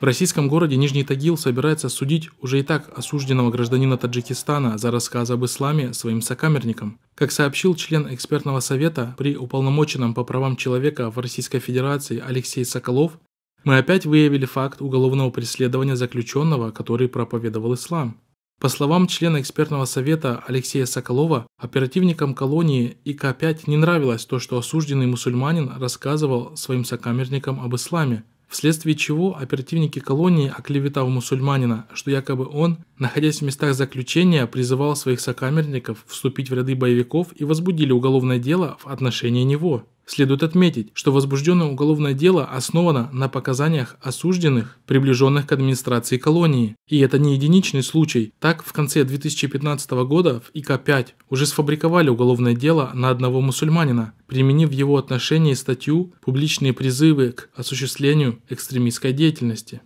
В российском городе Нижний Тагил собирается судить уже и так осужденного гражданина Таджикистана за рассказ об исламе своим сокамерникам. Как сообщил член экспертного совета при уполномоченном по правам человека в Российской Федерации Алексей Соколов, мы опять выявили факт уголовного преследования заключенного, который проповедовал ислам. По словам члена экспертного совета Алексея Соколова, оперативникам колонии ИК-5 не нравилось то, что осужденный мусульманин рассказывал своим сокамерникам об исламе вследствие чего оперативники колонии, оклеветав мусульманина, что якобы он находясь в местах заключения, призывал своих сокамерников вступить в ряды боевиков и возбудили уголовное дело в отношении него. Следует отметить, что возбужденное уголовное дело основано на показаниях осужденных, приближенных к администрации колонии. И это не единичный случай. Так, в конце 2015 года в ИК-5 уже сфабриковали уголовное дело на одного мусульманина, применив в его отношении статью «Публичные призывы к осуществлению экстремистской деятельности».